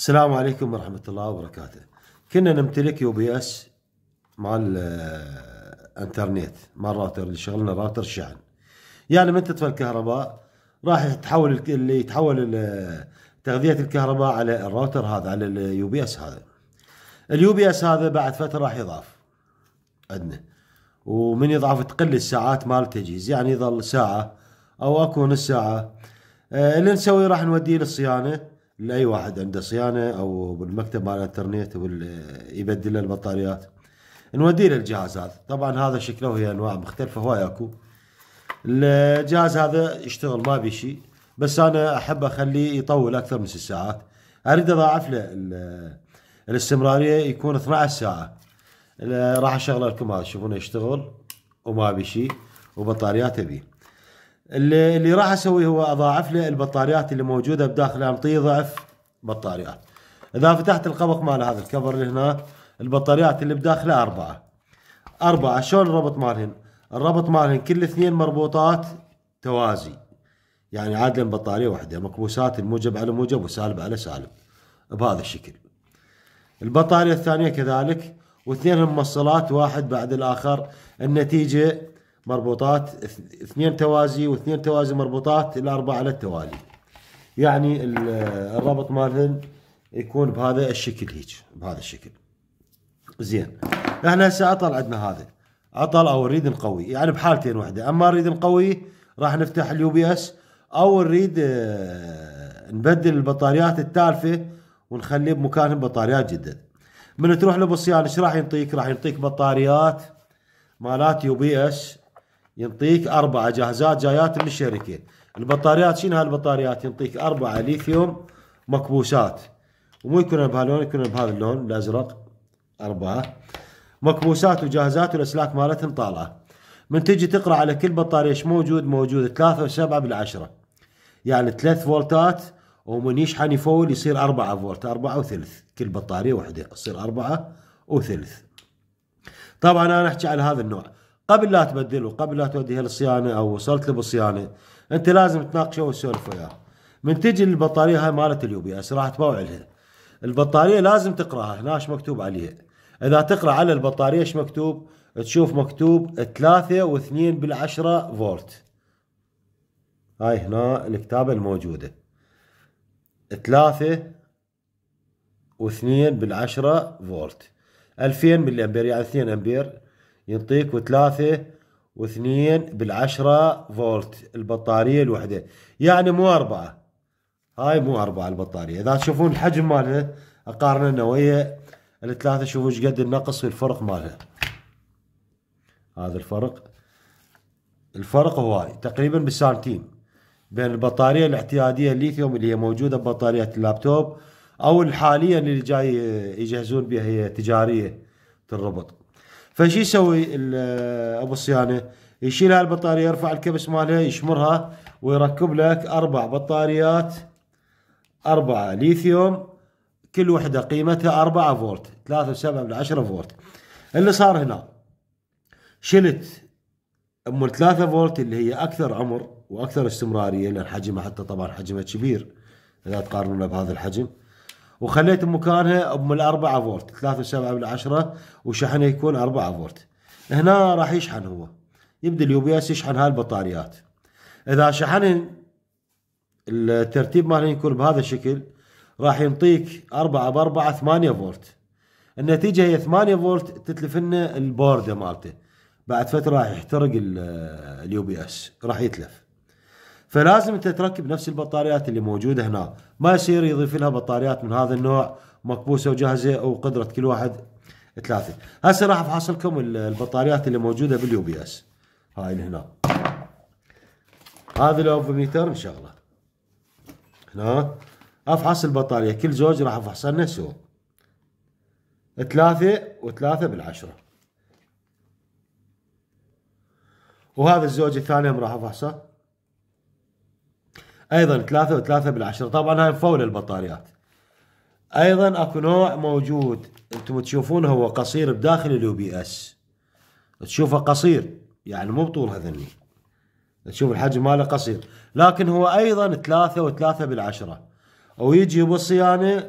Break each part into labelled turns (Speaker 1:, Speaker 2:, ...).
Speaker 1: السلام عليكم ورحمة الله وبركاته كنا نمتلك يو بي اس مال آه، انترنت مال راوتر اللي شغلنا راوتر الشحن يعني من تطفى الكهرباء راح يتحول اللي يتحول تغذية الكهرباء على الراوتر هذا على اليو بي اس هذا اليو بي اس هذا بعد فترة راح يضعف عندنا ومن يضعف تقل الساعات مال التجهيز يعني يظل ساعة او اكو نص ساعة آه، اللي نسويه راح نوديه للصيانة لاي واحد عنده صيانه او بالمكتب مال الانترنت يبدل له البطاريات نوديه للجهاز هذا طبعا هذا شكله هي انواع مختلفه هواي اكو الجهاز هذا يشتغل ما بي شيء بس انا احب اخليه يطول اكثر من ست ساعات اريد اضاعف له الاستمراريه يكون 12 ساعه راح اشغل لكم هذا شوفونه يشتغل وما بي شيء وبطاريات بيه اللي, اللي راح اسويه هو اضاعف له البطاريات اللي موجوده بداخل اعطيه ضعف بطاريات اذا فتحت القبق مال هذا الكفر اللي هنا البطاريات اللي بداخله اربعه اربعه شلون الربط مالهن الربط مالهن كل اثنين مربوطات توازي يعني عادلين بطاريه واحده مكبوسات الموجب على موجب وسالب على سالب بهذا الشكل البطاريه الثانيه كذلك واثنين موصلات واحد بعد الاخر النتيجه مربوطات اثنين توازي واثنين توازي مربوطات الاربعه على التوالي يعني الربط مالهن يكون بهذا الشكل هيك بهذا الشكل زين احنا هسه عطل عندنا هذا عطل او نريد نقوي يعني بحالتين وحده اما نريد نقوي راح نفتح اليو بي اس او نريد آه، نبدل البطاريات التالفه ونخليه بمكان بطاريات جدد من تروح له بالصيانه ايش راح يعطيك راح يعطيك بطاريات مالات يو بي اس ينطيك أربعة جاهزات جايات من الشركة البطاريات شنو هالبطاريات ينطيك أربعة ليثيوم مكبوسات ومو يكون بهاللون يكون بهذا اللون الأزرق أربعة مكبوسات وجاهزات والأسلاك مالتهم طالعة من تجي تقرأ على كل بطارية ايش موجود موجود ثلاثة وسبعة بالعشرة يعني ثلاث فولتات ومن يشحن يفول يصير أربعة فولت أربعة وثلث كل بطارية وحدة تصير أربعة وثلث طبعا أنا أحكي على هذا النوع قبل لا تبدله قبل لا توديها للصيانه او وصلت له بالصيانه انت لازم تناقشه وتسولف وياه من تجي البطاريه هاي مالت اليو بي اس راح تباوع لها البطاريه لازم تقراها هنا ايش مكتوب عليها اذا تقرا على البطاريه ايش مكتوب تشوف مكتوب 3 واثنين بالعشرة فولت هاي هنا الكتابة الموجودة 3 واثنين بالعشرة فولت 2000 ملي امبير يعني 2 امبير ينطيك وثلاثة واثنين بالعشرة فولت البطارية الوحدة يعني مو أربعة هاي مو أربعة البطارية إذا تشوفون الحجم مالها أقارن النوية الثلاثة شوفوا ايش قد النقص والفرق مالها هذا الفرق الفرق هواي تقريبا بالسنتيم بين البطارية الاعتيادية الليثيوم اللي هي موجودة ببطارية اللابتوب أو الحالية اللي جاي يجهزون بها هي تجارية الربط فشو يسوي ابو الصيانه؟ يشيل هالبطاريه يرفع الكبس مالها يشمرها ويركب لك اربع بطاريات اربعه ليثيوم كل وحده قيمتها 4 فولت 3.7 من 10 فولت اللي صار هنا شلت ام 3 فولت اللي هي اكثر عمر واكثر استمراريه لان حجمها حتى طبعا حجمها كبير اذا تقارنونا بهذا الحجم وخليت مكانها ام الاربعة فولت 3.7 بالعشرة وشحنه يكون 4 فولت هنا راح يشحن هو يبدا اليو بي اس يشحن هاي البطاريات اذا شحن الترتيب ماله يكون بهذا الشكل راح ينطيك 4 ب 4 8 فولت النتيجة هي 8 فولت تتلف لنا البوردة مالته بعد فترة راح يحترق اليو بي اس راح يتلف فلازم انت تركب نفس البطاريات اللي موجوده هنا ما يصير يضيف لها بطاريات من هذا النوع مكبوسه وجاهزه وقدره كل واحد ثلاثه هسه راح افحصلكم البطاريات اللي موجوده باليو بي اس هاي اللي هنا هذا الاوفوميتر الله هنا افحص البطاريه كل زوج راح افحصها نفسه ثلاثة وثلاثة بالعشرة وهذا الزوج الثاني راح افحصه ايضا ثلاثة وثلاثة بالعشرة طبعا هاي مفولة البطاريات ايضا اكو نوع موجود انتم تشوفون هو قصير بداخل اليو بي اس تشوفه قصير يعني مو بطول هذني تشوف الحجم ماله قصير لكن هو ايضا ثلاثة وثلاثة بالعشرة ويجي بالصيانة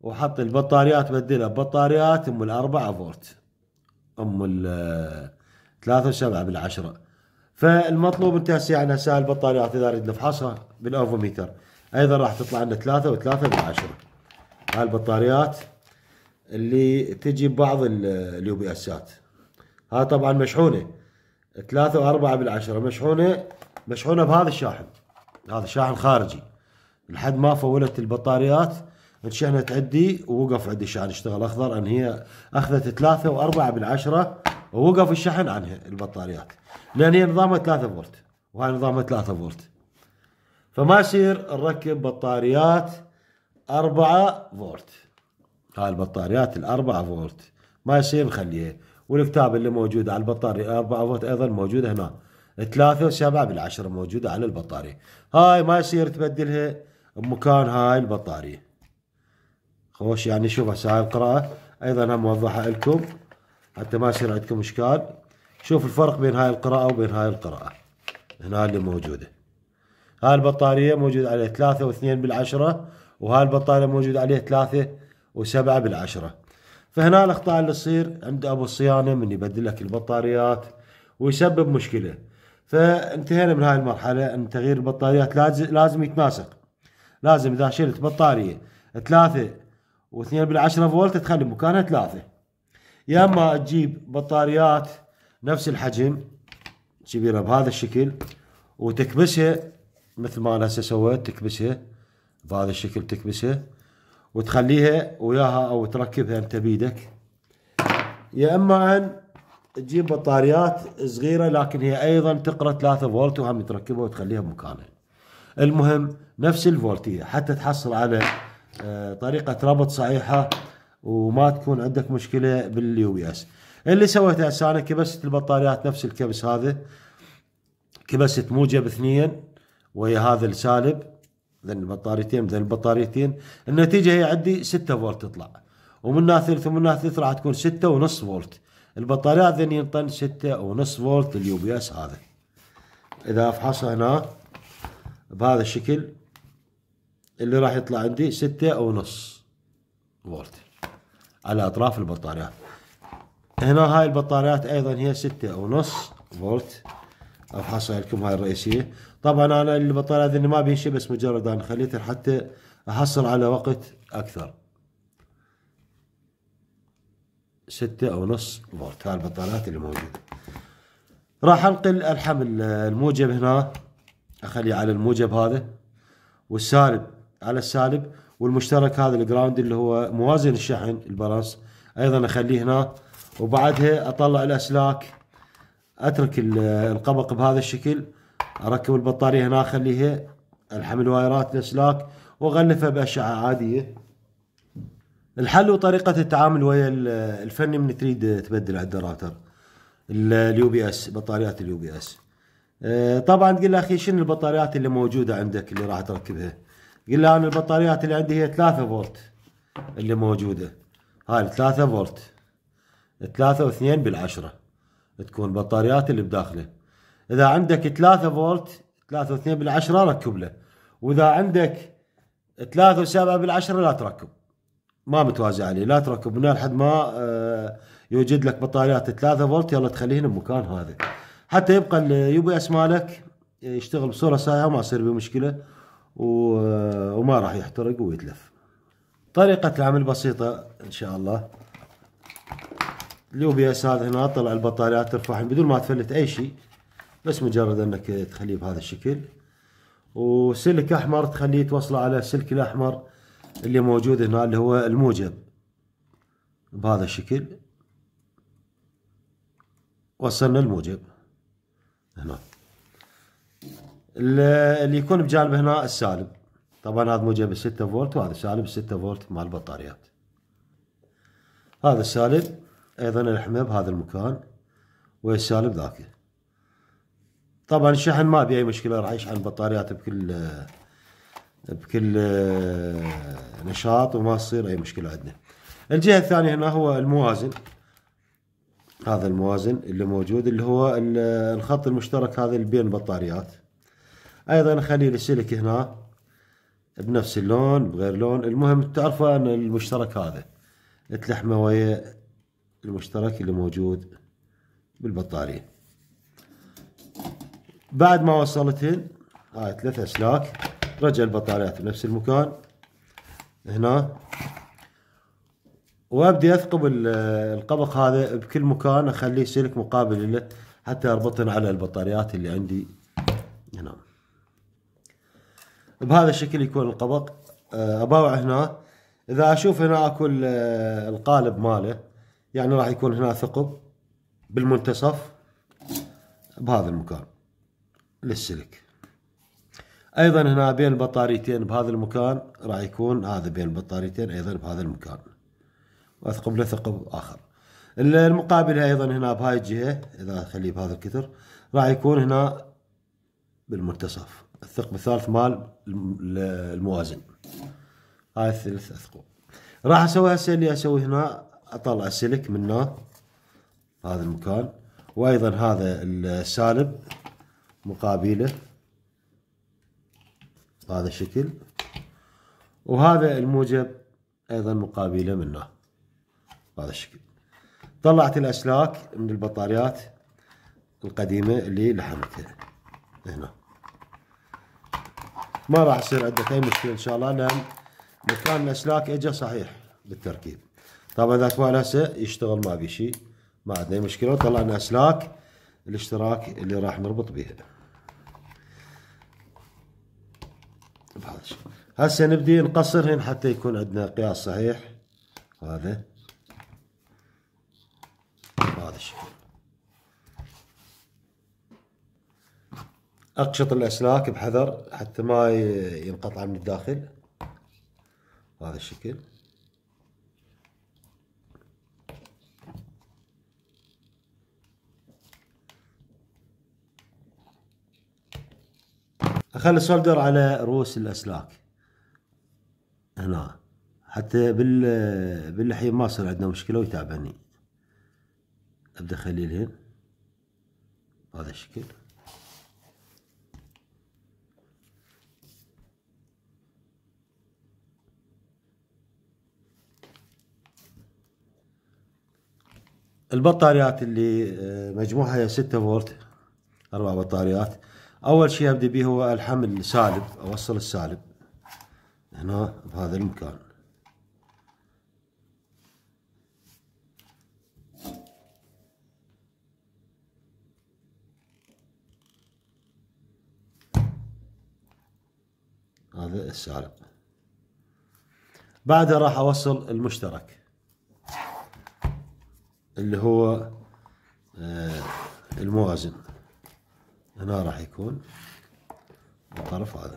Speaker 1: وحط البطاريات بدلها ببطاريات ام الاربعة فولت ام ال 3 و7 بالعشرة فالمطلوب هسه يعني هسه البطاريات اذا اريد نفحصها بالاوفوميتر ايضا راح تطلع لنا ثلاثة وثلاثة بالعشرة هاي البطاريات اللي تجي ببعض اليو بي اسات هاي طبعا مشحونة ثلاثة وأربعة بالعشرة مشحونة مشحونة بهذا الشاحن هذا شاحن خارجي لحد ما فولت البطاريات انشحنت عندي ووقف عندي الشاحن اشتغل اخضر ان هي اخذت ثلاثة وأربعة بالعشرة ووقف الشحن عنها البطاريات لان هي نظامها 3 فولت وهاي نظامها 3 فولت فما يصير نركب بطاريات 4 فولت هاي البطاريات الأربعة فولت ما يصير نخليها والكتاب اللي موجود على البطارية 4 فولت أيضا موجود هنا 3 و7 بالعشرة موجودة على البطارية هاي ما يصير تبدلها بمكان هاي البطارية خوش يعني شوف هسه هاي القراءة أيضا موضحه موضحها لكم حتى ما يصير عندكم اشكال شوف الفرق بين هاي القراءة وبين هاي القراءة هنا اللي موجودة هاي البطارية موجود عليها ثلاثة واثنين بالعشرة وهاي البطارية موجود عليها ثلاثة وسبعة بالعشرة فهنا الأخطاء اللي تصير عند أبو الصيانة من يبدل لك البطاريات ويسبب مشكلة فانتهينا من هاي المرحلة أن تغيير البطاريات لازم يتناسق لازم إذا شلت بطارية ثلاثة واثنين بالعشرة فولت تخلي مكانها ثلاثة يا اما تجيب بطاريات نفس الحجم كبيره بهذا الشكل وتكبسها مثل ما انا هسه سويت تكبسها بهذا الشكل تكبسها وتخليها وياها او تركبها انت بيدك يا اما ان تجيب بطاريات صغيره لكن هي ايضا تقرا 3 فولت وهم تركبها وتخليها بمكانها المهم نفس الفولتيه حتى تحصل على آه، طريقه ربط صحيحه وما تكون عندك مشكله باليو بي اس اللي سويته هسه انا كبست البطاريات نفس الكبس هذا كبست موجب اثنين ويا هذا السالب ذن البطاريتين ذن البطاريتين النتيجه هي عندي 6 فولت تطلع ومنها ثلث ومنها ثلث راح تكون 6 ونص فولت البطاريات ذن ينطن 6 ونص فولت اليو بي اس هذا اذا افحصها هنا بهذا الشكل اللي راح يطلع عندي 6 ونص فولت على اطراف البطاريات هنا هاي البطاريات ايضا هي ستة ونص فولت افحصها لكم هاي الرئيسية طبعا انا البطاريات اللي ما بيها شيء بس مجرد انا خليتها حتى احصل على وقت اكثر ستة ونص فولت هاي البطاريات اللي موجودة راح انقل الحمل الموجب هنا اخليه على الموجب هذا والسالب على السالب والمشترك هذا الجراوند اللي هو موازن الشحن البرنس ايضا اخليه هنا وبعدها اطلع الاسلاك اترك القبق بهذا الشكل اركب البطاريه هنا اخليها الحمل وايرات الاسلاك واغلفها باشعه عاديه الحل وطريقه التعامل ويا الفني من تريد تبدل عند الراوتر اليو بي اس بطاريات اليو بي اس أه، طبعا تقول له اخي شنو البطاريات اللي موجوده عندك اللي راح تركبها قل له انا البطاريات اللي عندي هي 3 فولت اللي موجوده هاي 3 فولت 3 و2 بالعشرة تكون البطاريات اللي بداخله اذا عندك 3 فولت 3 و2 بالعشرة ركب له واذا عندك 3 و7 بالعشرة لا تركب ما متوازي عليه لا تركب من لحد ما آه، يوجد لك بطاريات 3 فولت يلا تخليهن بمكان هذا حتى يبقى يبي بي اس مالك آه، يشتغل بصوره سايعه وما يصير به مشكله وما راح يحترق ويتلف طريقة العمل بسيطة ان شاء الله اس هذا هنا طلع البطاريات ترفعهم بدون ما تفلت اي شيء بس مجرد انك تخليه بهذا الشكل وسلك احمر تخليه توصله على السلك الاحمر اللي موجود هنا اللي هو الموجب بهذا الشكل وصلنا الموجب هنا اللي يكون بجانبه هنا السالب طبعا هذا موجب ب 6 فولت وهذا سالب 6 فولت مال البطاريات هذا السالب ايضا الحمى بهذا المكان والسالب ذاك طبعا الشحن ما بي اي مشكله راح يشحن البطاريات بكل بكل آه، نشاط وما تصير اي مشكله عندنا الجهه الثانيه هنا هو الموازن هذا الموازن اللي موجود اللي هو الخط المشترك هذا اللي بين البطاريات ايضا اخلي السلك هنا بنفس اللون بغير لون المهم تعرفوا ان المشترك هذا تلحمه ويا المشترك اللي موجود بالبطارية بعد ما وصلتهن هاي ثلاث اسلاك رجع البطاريات بنفس المكان هنا وابدي اثقب القبق هذا بكل مكان اخليه سلك مقابل له حتى اربطهن على البطاريات اللي عندي بهذا الشكل يكون القبق آه، اباوع هنا اذا اشوف هنا اكل آه، القالب ماله يعني راح يكون هنا ثقب بالمنتصف بهذا المكان للسلك ايضا هنا بين البطاريتين بهذا المكان راح يكون هذا بين البطاريتين ايضا بهذا المكان واثقب له ثقب اخر المقابله ايضا هنا بهاي الجهه اذا اخليه بهذا الكتر راح يكون هنا بالمنتصف الثقب الثالث مال الموازن هاي الثلاث اثقوب راح اسوي هسه اللي اسوي هنا اطلع السلك من هنا هذا المكان وايضا هذا السالب مقابله هذا الشكل وهذا الموجب ايضا مقابله منه بهذا الشكل طلعت الاسلاك من البطاريات القديمه اللي لحمتها هنا ما راح يصير عندك اي مشكله ان شاء الله لان مكان الاسلاك اجى صحيح بالتركيب طبعا اذا مال هسه يشتغل ما في شيء ما عندنا اي مشكله وطلعنا اسلاك الاشتراك اللي راح نربط بها هسه نبدي نقصرهن حتى يكون عندنا قياس صحيح هذا هذا الشكل اقشط الاسلاك بحذر حتى ما ينقطع من الداخل بهذا الشكل اخلي السولدر على رؤوس الاسلاك هنا حتى بال باللحيه ما صار عندنا مشكله ويتعبني ابدا اخليه لهن بهذا الشكل البطاريات اللي آه، مجموعها هي 6 فولت اربع بطاريات اول شيء ابدي به هو الحمل سالب اوصل السالب هنا بهذا المكان هذا السالب بعدها راح اوصل المشترك اللي هو آه، الموازن هنا راح يكون الطرف هذا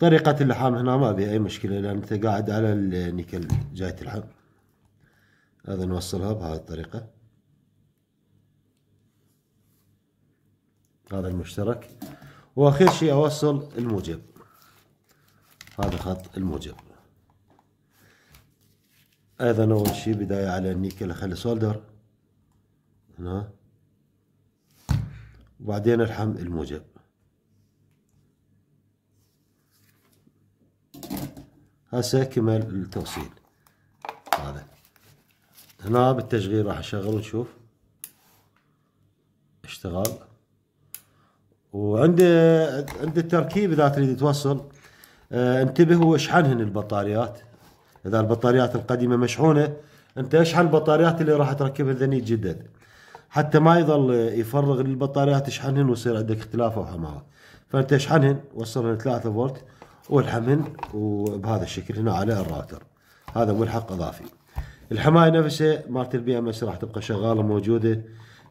Speaker 1: طريقة اللحام هنا ما بي أي مشكلة لأن أنت قاعد على النيكل جاية اللحم هذا نوصلها بهذه الطريقة هذا المشترك واخر شيء اوصل الموجب هذا خط الموجب ايضا اول شيء بداية على النيكل اخلي سولدر هنا وبعدين الحم الموجب هسه كمل التوصيل هذا هنا بالتشغيل راح اشغل ونشوف اشتغل وعند عند التركيب اذا تريد توصل آه، انتبه واشحنهن البطاريات اذا البطاريات القديمه مشحونه انت اشحن البطاريات اللي راح تركبها ذني جدد حتى ما يظل يفرغ البطاريات اشحنهن ويصير عندك اختلاف او حماره فانت اشحنهن وصلهن 3 فولت والحمهن وبهذا الشكل هنا على الراوتر هذا ملحق اضافي الحمايه نفسها مالت البي ام اس راح تبقى شغاله موجوده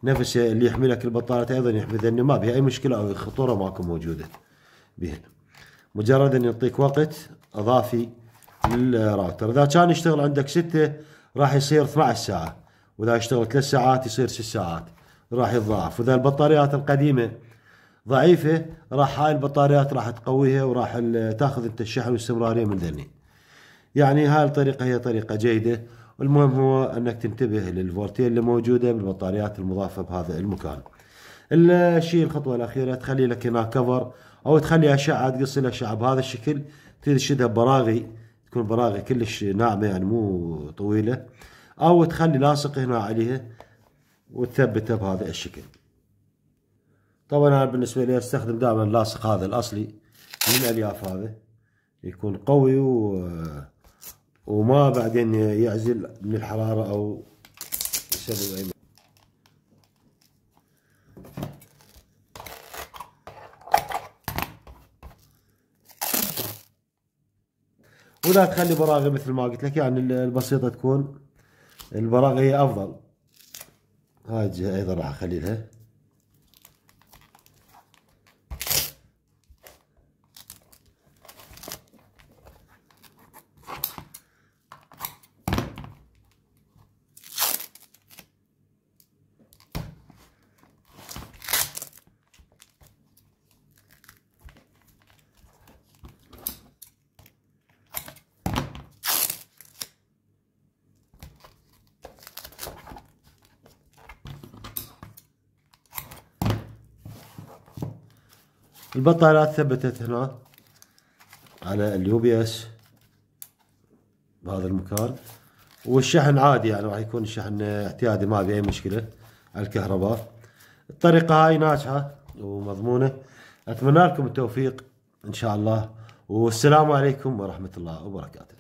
Speaker 1: نفس اللي اللي يحملك البطاريات أيضا يحمي أنه ما بها أي مشكلة أو خطورة ماكو موجودة بها مجرد أن يعطيك وقت إضافي للراوتر إذا كان يشتغل عندك ستة راح يصير 12 ساعة وإذا يشتغل ثلاث ساعات يصير ست ساعات راح يتضاعف وإذا البطاريات القديمة ضعيفة راح هاي البطاريات راح تقويها وراح تاخذ انت الشحن والاستمرارية من ذني يعني هاي الطريقة هي طريقة جيدة المهم هو انك تنتبه للفولتير اللي موجوده بالبطاريات المضافه بهذا المكان الشيء الخطوه الاخيره تخلي لك هنا كفر او تخلي اشعه تقص الاشعه بهذا الشكل تشدها براغي تكون براغي كلش ناعمه يعني مو طويله او تخلي لاصق هنا عليها وتثبتها بهذا الشكل طبعا انا بالنسبه لي استخدم دائما اللاصق هذا الاصلي من الالياف هذا يكون قوي و وما بعدين يعزل من الحرارة أو يسبب أي ولا تخلي براغي مثل ما قلت لك يعني البسيطة تكون البراغي هي أفضل هاي أيضا راح أخلي لها البطارات ثبتت هنا على اليو بي اس بهذا المكان والشحن عادي يعني راح يكون الشحن اعتيادي ما في اي مشكله على الكهرباء الطريقه هاي ناجحه ومضمونه اتمنى لكم التوفيق ان شاء الله والسلام عليكم ورحمه الله وبركاته